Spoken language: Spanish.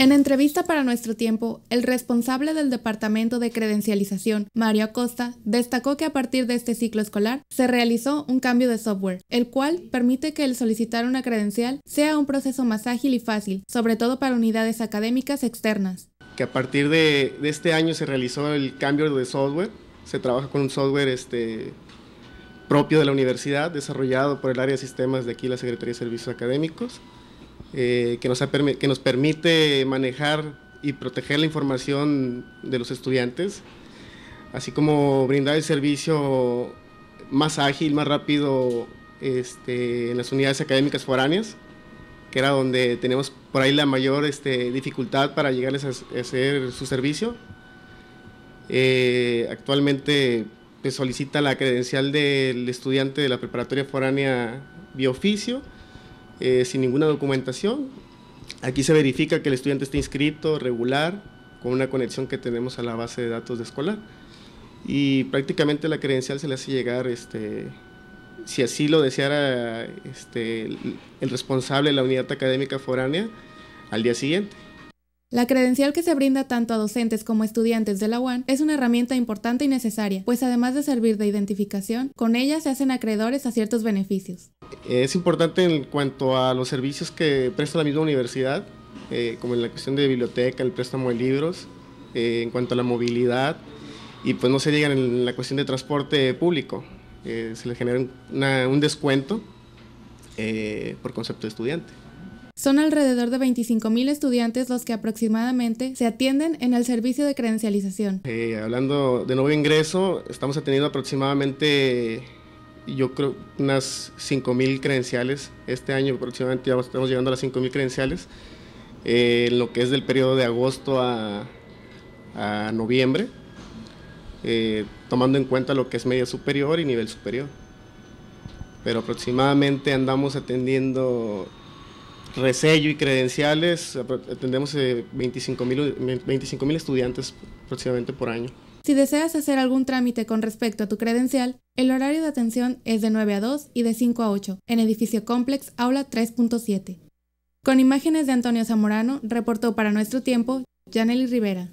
En entrevista para nuestro tiempo, el responsable del Departamento de Credencialización, Mario Acosta, destacó que a partir de este ciclo escolar se realizó un cambio de software, el cual permite que el solicitar una credencial sea un proceso más ágil y fácil, sobre todo para unidades académicas externas. Que a partir de, este año se realizó el cambio de software, se trabaja con un software este, propio de la universidad, desarrollado por el área de sistemas de aquí, la Secretaría de Servicios Académicos eh, que, nos permite manejar y proteger la información de los estudiantes, así como brindar el servicio más ágil, más rápido este, en las unidades académicas foráneas, que era donde tenemos por ahí la mayor este, dificultad para llegarles a, hacer su servicio. Eh, actualmente pues, solicita la credencial del estudiante de la preparatoria foránea bioficio eh, sin ninguna documentación. Aquí se verifica que el estudiante está inscrito, regular, con una conexión que tenemos a la base de datos de escolar. Y prácticamente la credencial se le hace llegar, este, si así lo deseara este, el responsable de la unidad académica foránea, al día siguiente. La credencial que se brinda tanto a docentes como a estudiantes de la UAN es una herramienta importante y necesaria, pues además de servir de identificación, con ella se hacen acreedores a ciertos beneficios. Es importante en cuanto a los servicios que presta la misma universidad, eh, como en la cuestión de biblioteca, el préstamo de libros, eh, en cuanto a la movilidad, y pues no se llegan en la cuestión de transporte público, eh, se le genera un descuento por concepto de estudiante. Son alrededor de 25.000 estudiantes los que aproximadamente se atienden en el servicio de credencialización. Eh, hablando de nuevo ingreso, estamos atendiendo aproximadamente, yo creo, unas 5.000 credenciales. Este año aproximadamente ya estamos llegando a las 5.000 credenciales, eh, en lo que es del periodo de agosto a, noviembre, eh, tomando en cuenta lo que es media superior y nivel superior. Pero aproximadamente andamos atendiendo resello y credenciales, atendemos 25.000 eh, 25 mil estudiantes aproximadamente por año. Si deseas hacer algún trámite con respecto a tu credencial, el horario de atención es de 9 a 2 y de 5 a 8, en edificio Complex, aula 3.7. Con imágenes de Antonio Zamorano, reportó para nuestro tiempo Janely Rivera.